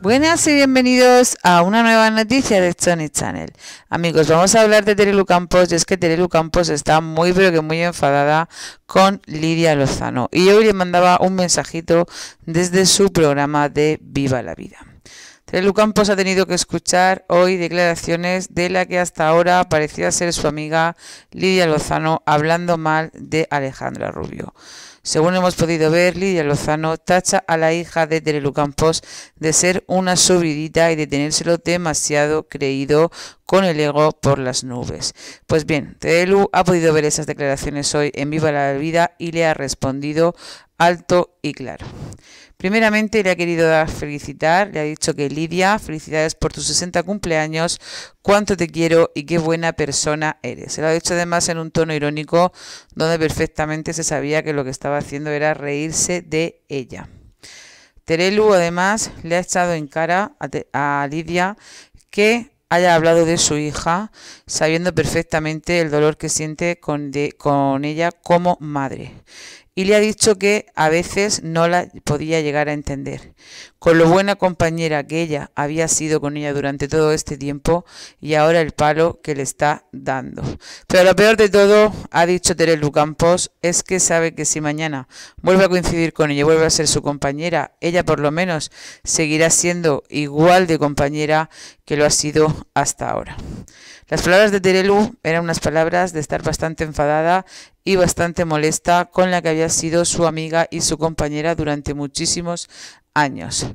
Buenas y bienvenidos a una nueva noticia de Sony Channel. Amigos, vamos a hablar de Terelu Campos y es que Terelu Campos está muy pero que muy enfadada con Lidia Lozano y hoy le mandaba un mensajito desde su programa de Viva la Vida. Terelu Campos pues, ha tenido que escuchar hoy declaraciones de la que hasta ahora parecía ser su amiga Lidia Lozano hablando mal de Alejandra Rubio. Según hemos podido ver, Lidia Lozano tacha a la hija de Terelu Campos de ser una sobridita y de tenérselo demasiado creído con el ego por las nubes. Pues bien, Terelu ha podido ver esas declaraciones hoy en Viva la Vida y le ha respondido alto y claro. Primeramente le ha querido felicitar, le ha dicho que Lidia, felicidades por tus 60 cumpleaños, cuánto te quiero y qué buena persona eres. Se lo ha dicho además en un tono irónico donde perfectamente se sabía que lo que estaba haciendo era reírse de ella. Terelu además le ha echado en cara a, Lidia que haya hablado de su hija, sabiendo perfectamente el dolor que siente con, ella como madre y le ha dicho que a veces no la podía llegar a entender. Con lo buena compañera que ella había sido con ella durante todo este tiempo y ahora el palo que le está dando. Pero lo peor de todo, ha dicho Terelu Campos, es que sabe que si mañana vuelve a coincidir con ella, vuelve a ser su compañera, ella por lo menos seguirá siendo igual de compañera que lo ha sido hasta ahora. Las palabras de Terelu eran unas palabras de estar bastante enfadada y bastante molesta con la que había sido su amiga y su compañera durante muchísimos años.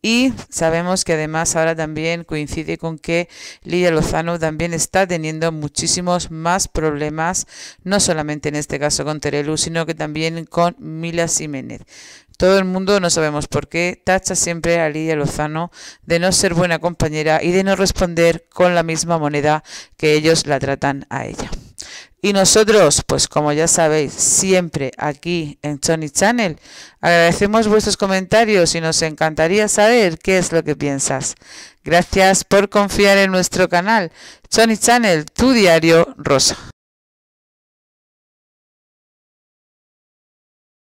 Y sabemos que además ahora también coincide con que Lidia Lozano también está teniendo muchísimos más problemas, no solamente en este caso con Terelu, sino que también con Mila Jiménez. Todo el mundo, no sabemos por qué, tacha siempre a Lidia Lozano de no ser buena compañera y de no responder con la misma moneda que ellos la tratan a ella. Y nosotros, pues como ya sabéis, siempre aquí en Sony Channel, agradecemos vuestros comentarios y nos encantaría saber qué es lo que piensas. Gracias por confiar en nuestro canal. Sony Channel, tu diario rosa.